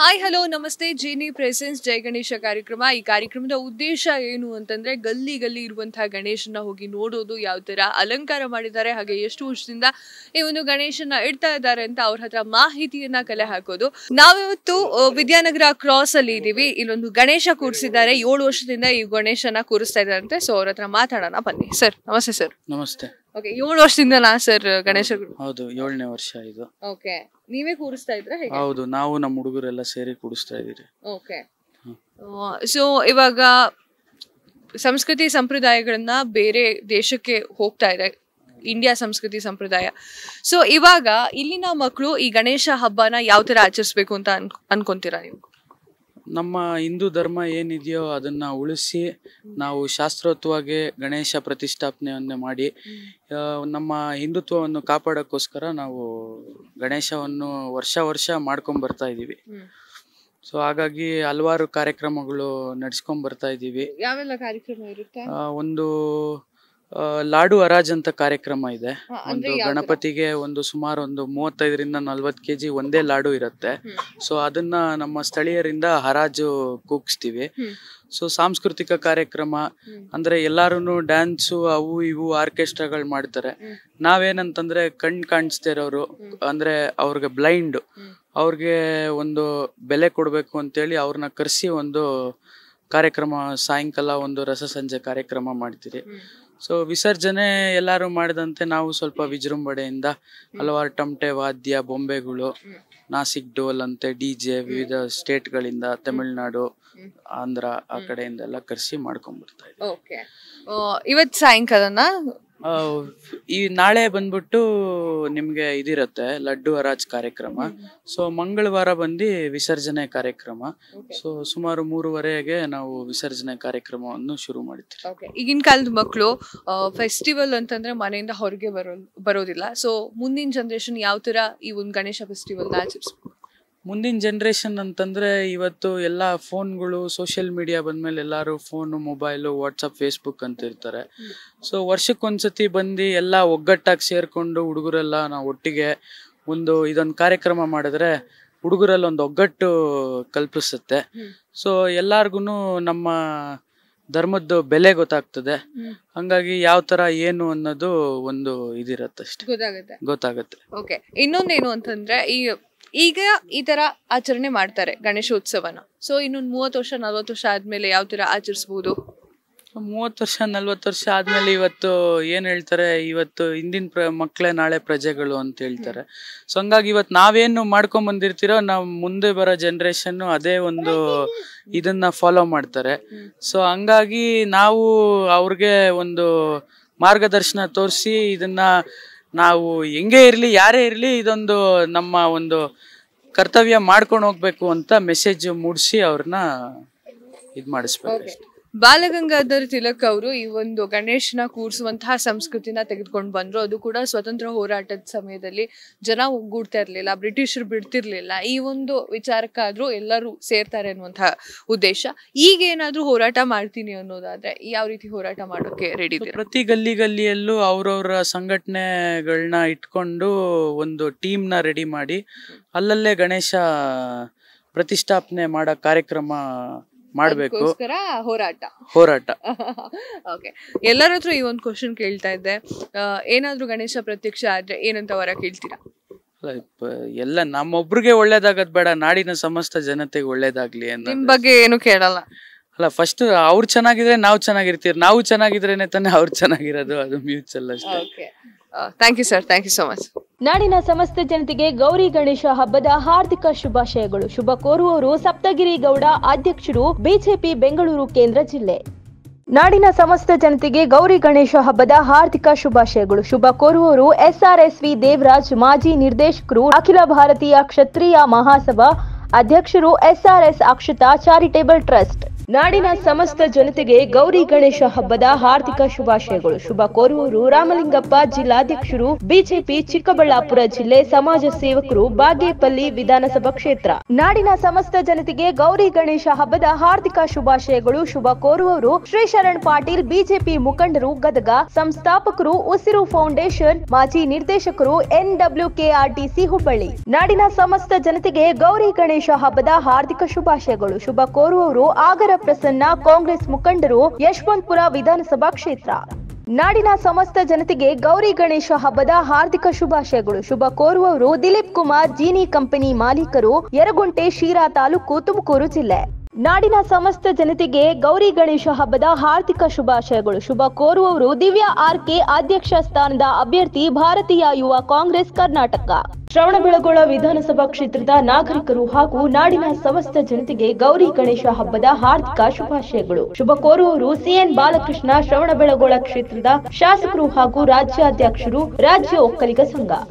hi hello ನಮಸ್ತೆ Jeeni presence ಜಯ ಗಣೇಶ ಕಾರ್ಯಕ್ರಮ ಈ ಕಾರ್ಯಕ್ರಮದ ಉದ್ದೇಶ ಏನು ಅಂತಂದ್ರೆ ಗಲ್ಲಿ ಗಲ್ಲಿ ಇರುವಂತಹ ಗಣೇಶನ ಹೋಗಿ ನೋಡೋದು ಯಾವ ತರ ಅಲಂಕಾರ ಮಾಡಿದ್ದಾರೆ ಹಾಗೆ ಎಷ್ಟು ವರ್ಷದಿಂದ ಈ ಒಂದು ಗಣೇಶನ ಇಡ್ತಾ ಇದ್ದಾರೆ ಅಂತ ಅವ್ರ ಹತ್ರ ಮಾಹಿತಿಯನ್ನ ಕಲೆ ಹಾಕೋದು ನಾವಿವತ್ತು ವಿದ್ಯಾನಗರ ಕ್ರಾಸ್ ಅಲ್ಲಿ ಇದೀವಿ ಇಲ್ಲೊಂದು ಗಣೇಶ ಕೂರಿಸಿದ್ದಾರೆ ಏಳು ವರ್ಷದಿಂದ ಈ ಗಣೇಶನ ಕೂರಿಸ್ತಾ ಅಂತ ಸೊ ಅವ್ರ ಹತ್ರ ಮಾತಾಡೋಣ ಬನ್ನಿ ಸರ್ ನಮಸ್ತೆ ಸರ್ ನಮಸ್ತೆ ಓಕೆ ಏಳು ವರ್ಷದಿಂದ ನಾ ಸರ್ ಗಣೇಶ ಹೌದು ಏಳನೇ ವರ್ಷ ಇದು ಓಕೆ ನೀವೇ ಕೂರಿಸ್ತಾ ಇದ್ರ ಹೌದು ನಾವು ನಮ್ಮ ಹುಡುಗರೆಲ್ಲ ಸೇರಿ ಕೂಡಿಸ್ತಾ ಇದೀರಿ ಓಕೆ ಸೊ ಇವಾಗ ಸಂಸ್ಕೃತಿ ಸಂಪ್ರದಾಯಗಳನ್ನ ಬೇರೆ ದೇಶಕ್ಕೆ ಹೋಗ್ತಾ ಇದೆ ಇಂಡಿಯಾ ಸಂಸ್ಕೃತಿ ಸಂಪ್ರದಾಯ ಸೊ ಇವಾಗ ಇಲ್ಲಿನ ಮಕ್ಕಳು ಈ ಗಣೇಶ ಹಬ್ಬನ ಯಾವ ತರ ಆಚರಿಸ್ಬೇಕು ಅಂತ ಅನ್ ಅನ್ಕೊಂತೀರಾ ನೀವು ನಮ್ಮ ಹಿಂದೂ ಧರ್ಮ ಏನಿದೆಯೋ ಅದನ್ನು ಉಳಿಸಿ ನಾವು ಶಾಸ್ತ್ರೋತ್ವಾಗಿ ಗಣೇಶ ಪ್ರತಿಷ್ಠಾಪನೆಯನ್ನು ಮಾಡಿ ನಮ್ಮ ಹಿಂದುತ್ವವನ್ನು ಕಾಪಾಡೋಕ್ಕೋಸ್ಕರ ನಾವು ಗಣೇಶವನ್ನು ವರ್ಷ ವರ್ಷ ಮಾಡ್ಕೊಂಬರ್ತಾ ಇದ್ದೀವಿ ಸೊ ಹಾಗಾಗಿ ಹಲವಾರು ಕಾರ್ಯಕ್ರಮಗಳು ನಡ್ಸ್ಕೊಂಡ್ ಬರ್ತಾ ಇದೀವಿ ಯಾವೆಲ್ಲ ಕಾರ್ಯಕ್ರಮ ಒಂದು ಲಾಡು ಅರಾಜ್ ಅಂತ ಕಾರ್ಯಕ್ರಮ ಇದೆ ಒಂದು ಗಣಪತಿಗೆ ಒಂದು ಸುಮಾರು ಒಂದು ಮೂವತ್ತೈದರಿಂದ ನಲ್ವತ್ ಕೆಜಿ ಒಂದೇ ಲಾಡು ಇರುತ್ತೆ ಸೊ ಅದನ್ನ ನಮ್ಮ ಸ್ಥಳೀಯರಿಂದ ಹರಾಜು ಕೂಗಿಸ್ತೀವಿ ಸೊ ಸಾಂಸ್ಕೃತಿಕ ಕಾರ್ಯಕ್ರಮ ಅಂದ್ರೆ ಎಲ್ಲಾರು ಡ್ಯಾನ್ಸು ಅವು ಇವು ಆರ್ಕೆಸ್ಟ್ರಾಗಳು ಮಾಡ್ತಾರೆ ನಾವೇನಂತಂದ್ರೆ ಕಣ್ ಕಾಣಿಸ್ತಾ ಇರೋರು ಅಂದ್ರೆ ಅವ್ರಿಗೆ ಬ್ಲೈಂಡ್ ಅವ್ರಿಗೆ ಒಂದು ಬೆಲೆ ಕೊಡಬೇಕು ಅಂತೇಳಿ ಅವ್ರನ್ನ ಕರೆಸಿ ಒಂದು ಕಾರ್ಯಕ್ರಮ ಸಾಯಂಕಾಲ ಒಂದು ರಸ ಸಂಜೆ ಕಾರ್ಯಕ್ರಮ ಮಾಡ್ತೀರಿ ಸೊ ವಿಸರ್ಜನೆ ಎಲ್ಲಾರು ಮಾಡಿದಂತೆ ನಾವು ಸ್ವಲ್ಪ ವಿಜೃಂಭಣೆಯಿಂದ ಹಲವಾರು ಟಮಟೆ ವಾದ್ಯ ಬೊಂಬೆಗಳು ನಾಸಿಕ್ ಡೋಲ್ ಅಂತೆ ಡಿ ಜೆ ವಿವಿಧ ಗಳಿಂದ ತಮಿಳುನಾಡು ಆಂಧ್ರ ಆ ಕಡೆಯಿಂದ ಎಲ್ಲ ಕರೆಸಿ ಮಾಡ್ಕೊಂಡ್ಬಿಡ್ತಾ ಇದ್ದೀವಿ ಇವತ್ತು ಸಾಯಂಕಾಲನ ಈ ನಾಳೆ ಬಂದ್ಬಿಟ್ಟು ನಿಮ್ಗೆ ಇದಿರತ್ತೆ ಲಡ್ಡು ಹರಾಜ್ ಕಾರ್ಯಕ್ರಮ ಸೊ ಮಂಗಳವಾರ ಬಂದು ವಿಸರ್ಜನೆ ಕಾರ್ಯಕ್ರಮ ಸೊ ಸುಮಾರು ಮೂರುವರೆಗೆ ನಾವು ವಿಸರ್ಜನೆ ಕಾರ್ಯಕ್ರಮವನ್ನು ಶುರು ಮಾಡ್ತೀವಿ ಈಗಿನ ಕಾಲದ ಮಕ್ಕಳು ಫೆಸ್ಟಿವಲ್ ಅಂತಂದ್ರೆ ಮನೆಯಿಂದ ಹೊರಗೆ ಬರೋ ಬರೋದಿಲ್ಲ ಸೊ ಮುಂದಿನ ಜನರೇಷನ್ ಯಾವ ತರ ಈ ಒಂದು ಗಣೇಶ ಫೆಸ್ಟಿವಲ್ ಆಚರಿಸ್ಬೇಕು ಮುಂದಿನ ಜನ್ರೇಷನ್ ಅಂತಂದ್ರೆ ಇವತ್ತು ಎಲ್ಲ ಫೋನ್ಗಳು ಸೋಷಿಯಲ್ ಮೀಡಿಯಾ ಬಂದ್ಮೇಲೆ ಎಲ್ಲರೂ ಫೋನು ಮೊಬೈಲು ವಾಟ್ಸಪ್ ಫೇಸ್ಬುಕ್ ಅಂತ ಇರ್ತಾರೆ ಸೊ ವರ್ಷಕ್ಕೊಂದ್ಸತಿ ಬಂದು ಎಲ್ಲ ಒಗ್ಗಟ್ಟಾಗಿ ಸೇರ್ಕೊಂಡು ಹುಡುಗರೆಲ್ಲ ನಾವು ಒಟ್ಟಿಗೆ ಒಂದು ಇದೊಂದು ಕಾರ್ಯಕ್ರಮ ಮಾಡಿದ್ರೆ ಹುಡುಗರಲ್ಲಿ ಒಂದು ಒಗ್ಗಟ್ಟು ಕಲ್ಪಿಸುತ್ತೆ ಸೊ ಎಲ್ಲಾರ್ಗು ನಮ್ಮ ಧರ್ಮದ್ದು ಬೆಲೆ ಗೊತ್ತಾಗ್ತದೆ ಹಂಗಾಗಿ ಯಾವ ತರ ಏನು ಅನ್ನೋದು ಒಂದು ಇದಿರತ್ತೆ ಅಷ್ಟೇ ಗೊತ್ತಾಗುತ್ತೆ ಓಕೆ ಇನ್ನೊಂದೇನು ಅಂತಂದ್ರೆ ಈ ಈಗ ಈ ತರ ಆಚರಣೆ ಮಾಡ್ತಾರೆ ಉತ್ಸವನ ಸೊ ಇನ್ನೊಂದು ಮೂವತ್ತು ವರ್ಷ ನಲ್ವತ್ತು ವರ್ಷ ಆದ್ಮೇಲೆ ಯಾವ ತರ ಆಚರಿಸಬಹುದು ಮೂವತ್ತು ವರ್ಷ ನಲ್ವತ್ತು ವರ್ಷ ಆದ್ಮೇಲೆ ಇವತ್ತು ಏನ್ ಹೇಳ್ತಾರೆ ಇವತ್ತು ಹಿಂದಿನ ಪ್ರ ಮಕ್ಕಳೇ ನಾಳೆ ಪ್ರಜೆಗಳು ಅಂತ ಹೇಳ್ತಾರೆ ಸೊ ಹಂಗಾಗಿ ಇವತ್ತು ನಾವೇನು ಮಾಡ್ಕೊಂಡ್ ಬಂದಿರ್ತೀರೋ ಮುಂದೆ ಬರೋ ಜನ್ರೇಷನ್ ಅದೇ ಒಂದು ಇದನ್ನ ಫಾಲೋ ಮಾಡ್ತಾರೆ ಸೊ ಹಂಗಾಗಿ ನಾವು ಅವ್ರಿಗೆ ಒಂದು ಮಾರ್ಗದರ್ಶನ ತೋರಿಸಿ ಇದನ್ನ ನಾವು ಹೆಂಗೆ ಇರಲಿ ಯಾರೇ ಇರಲಿ ಇದೊಂದು ನಮ್ಮ ಒಂದು ಕರ್ತವ್ಯ ಮಾಡ್ಕೊಂಡು ಹೋಗ್ಬೇಕು ಅಂತ ಮೆಸೇಜ್ ಮೂಡಿಸಿ ಅವ್ರನ್ನ ಇದು ಮಾಡಿಸ್ಬೇಕು ಬಾಲಗಂಗಾಧರ್ ತಿಲಕ್ ಅವರು ಈ ಒಂದು ಗಣೇಶನ ಕೂರಿಸುವಂತಹ ಸಂಸ್ಕೃತಿನ ತೆಗೆದುಕೊಂಡು ಬಂದ್ರು ಅದು ಕೂಡ ಸ್ವತಂತ್ರ ಹೋರಾಟದ ಸಮಯದಲ್ಲಿ ಜನ ಒಗ್ಗೂಡ್ತಾ ಇರಲಿಲ್ಲ ಬ್ರಿಟಿಷರು ಬಿಡ್ತಿರ್ಲಿಲ್ಲ ಈ ಒಂದು ವಿಚಾರಕ್ಕಾದ್ರೂ ಎಲ್ಲರೂ ಸೇರ್ತಾರೆ ಅನ್ನುವಂತಹ ಉದ್ದೇಶ ಈಗ ಏನಾದ್ರೂ ಹೋರಾಟ ಮಾಡ್ತೀನಿ ಅನ್ನೋದಾದ್ರೆ ಯಾವ ರೀತಿ ಹೋರಾಟ ಮಾಡೋಕೆ ರೆಡಿ ಪ್ರತಿ ಗಲ್ಲಿ ಗಲ್ಲಿಯಲ್ಲೂ ಅವ್ರವ್ರ ಸಂಘಟನೆಗಳನ್ನ ಇಟ್ಕೊಂಡು ಒಂದು ಟೀಮ್ ನ ರೆಡಿ ಮಾಡಿ ಅಲ್ಲಲ್ಲೇ ಗಣೇಶ ಪ್ರತಿಷ್ಠಾಪನೆ ಮಾಡೋ ಕಾರ್ಯಕ್ರಮ ಮಾಡಬೇಕು ಹೋರಾಟ ಹೋರಾಟ ಓಕೆ ಎಲ್ಲರ ಹತ್ರ ಈ ಒಂದು ಕ್ವಶನ್ ಕೇಳ್ತಾ ಇದ್ದೆ ಏನಾದ್ರೂ ಗಣೇಶ ಪ್ರತ್ಯಕ್ಷ ಆದ್ರೆ ಏನಂತ ವರ ಕೇಳ್ತೀರಾ ಎಲ್ಲ ನಮ್ಮೊಬ್ರಿಗೆ ಒಳ್ಳೇದಾಗದ್ ಬೇಡ ನಾಡಿನ ಸಮಸ್ತ ಜನತೆಗೆ ಒಳ್ಳೇದಾಗ್ಲಿ ನಿಮ್ ಬಗ್ಗೆ ಏನು ಕೇಳಲ್ಲ ಅಲ್ಲ ಫಸ್ಟ್ ಅವ್ರು ಚೆನ್ನಾಗಿದ್ರೆ ನಾವು ಚೆನ್ನಾಗಿರ್ತೀವಿ ನಾವು ಚೆನ್ನಾಗಿದ್ರೇನೆ ತಾನೇ ಅವ್ರು ಚೆನ್ನಾಗಿರೋದು ಅದು ಮ್ಯೂಚುವಲ್ ಅಷ್ಟೇ thank you sir thank you so much ನಾಡಿನ ಸಮಸ್ತ ಜನತೆಗೆ ಗೌರಿ ಗಣೇಶ ಹಬ್ಬದ ಹಾರ್ದಿಕ ಶುಭಾಶಯಗಳು ಶುಭ ಕೋರುವವರು ಸಪ್ತಗಿರಿ ಗೌಡ ಅಧ್ಯಕ್ಷರು ಬಿಜೆಪಿ ಬೆಂಗಳೂರು ಕೇಂದ್ರ ಜಿಲ್ಲೆ ನಾಡಿನ ಸಮಸ್ತ ಜನತೆಗೆ ಗೌರಿ ಗಣೇಶ ಹಬ್ಬದ ಹಾರ್ದಿಕ ಶುಭಾಶಯಗಳು ಶುಭ ಕೋರುವವರು ಎಸ್ಆರ್ಎಸ್ವಿ ದೇವರಾಜ್ ಮಾಜಿ ನಿರ್ದೇಶಕರು ಅಖಿಲ ಭಾರತೀಯ ಕ್ಷತ್ರಿಯ ಮಹಾಸಭಾ ಅಧ್ಯಕ್ಷರು ಎಸ್ಆರ್ಎಸ್ ಅಕ್ಷತಾ ಚಾರಿಟೇಬಲ್ ಟ್ರಸ್ಟ್ ನಾಡಿನ ಸಮಸ್ತ ಜನತೆಗೆ ಗೌರಿ ಗಣೇಶ ಹಬ್ಬದ ಹಾರ್ದಿಕ ಶುಭಾಶಯಗಳು ಶುಭ ಕೋರುವವರು ರಾಮಲಿಂಗಪ್ಪ ಜಿಲ್ಲಾಧ್ಯಕ್ಷರು ಬಿಜೆಪಿ ಚಿಕ್ಕಬಳ್ಳಾಪುರ ಜಿಲ್ಲೆ ಸಮಾಜ ಸೇವಕರು ಬಾಗೇಪಲ್ಲಿ ವಿಧಾನಸಭಾ ಕ್ಷೇತ್ರ ನಾಡಿನ ಸಮಸ್ತ ಜನತೆಗೆ ಗೌರಿ ಗಣೇಶ ಹಬ್ಬದ ಹಾರ್ದಿಕ ಶುಭಾಶಯಗಳು ಶುಭ ಕೋರುವವರು ಶ್ರೀ ಶರಣ್ ಪಾಟೀಲ್ ಬಿಜೆಪಿ ಮುಖಂಡರು ಗದಗ ಸಂಸ್ಥಾಪಕರು ಉಸಿರು ಫೌಂಡೇಶನ್ ಮಾಜಿ ನಿರ್ದೇಶಕರು ಎನ್ ಡಬ್ಲ್ಯೂ ಕೆಆರ್ಟಿಸಿ ಹುಬ್ಬಳ್ಳಿ ನಾಡಿನ ಸಮಸ್ತ ಜನತೆಗೆ ಗೌರಿ ಗಣೇಶ ಹಬ್ಬದ ಹಾರ್ದಿಕ ಶುಭಾಶಯಗಳು ಶುಭ ಕೋರುವವರು ಆಗರ ಪ್ರಸನ್ನ ಕಾಂಗ್ರೆಸ್ ಮುಖಂಡರು ಯಶವಂತಪುರ ವಿಧಾನಸಭಾ ಕ್ಷೇತ್ರ ನಾಡಿನ ಸಮಸ್ತ ಜನತೆಗೆ ಗೌರಿ ಗಣೇಶ ಹಬ್ಬದ ಹಾರ್ದಿಕ ಶುಭಾಶಯಗಳು ಶುಭ ಕೋರುವವರು ದಿಲೀಪ್ ಕುಮಾರ್ ಜೀನಿ ಕಂಪನಿ ಮಾಲೀಕರು ಯರಗುಂಟೆ ಶಿರಾ ತಾಲೂಕು ತುಮಕೂರು ಜಿಲ್ಲೆ ನಾಡಿನ ಸಮಸ್ತ ಜನತೆಗೆ ಗೌರಿ ಗಣೇಶ ಹಬ್ಬದ ಹಾರ್ದಿಕ ಶುಭಾಶಯಗಳು ಶುಭ ಕೋರುವವರು ದಿವ್ಯಾ ಆರ್ಕೆ ಅಧ್ಯಕ್ಷ ಸ್ಥಾನದ ಅಭ್ಯರ್ಥಿ ಭಾರತೀಯ ಯುವ ಕಾಂಗ್ರೆಸ್ ಕರ್ನಾಟಕ ಶ್ರವಣಬೆಳಗೊಳ ವಿಧಾನಸಭಾ ಕ್ಷೇತ್ರದ ನಾಗರಿಕರು ಹಾಗೂ ನಾಡಿನ ಸಮಸ್ತ ಜನತೆಗೆ ಗೌರಿ ಗಣೇಶ ಹಬ್ಬದ ಹಾರ್ದಿಕ ಶುಭಾಶಯಗಳು ಶುಭ ಕೋರುವವರು ಸಿಎನ್ ಬಾಲಕೃಷ್ಣ ಶ್ರವಣಬೆಳಗೊಳ ಕ್ಷೇತ್ರದ ಶಾಸಕರು ಹಾಗೂ ರಾಜ್ಯಾಧ್ಯಕ್ಷರು ರಾಜ್ಯ ಒಕ್ಕಲಿಗ ಸಂಘ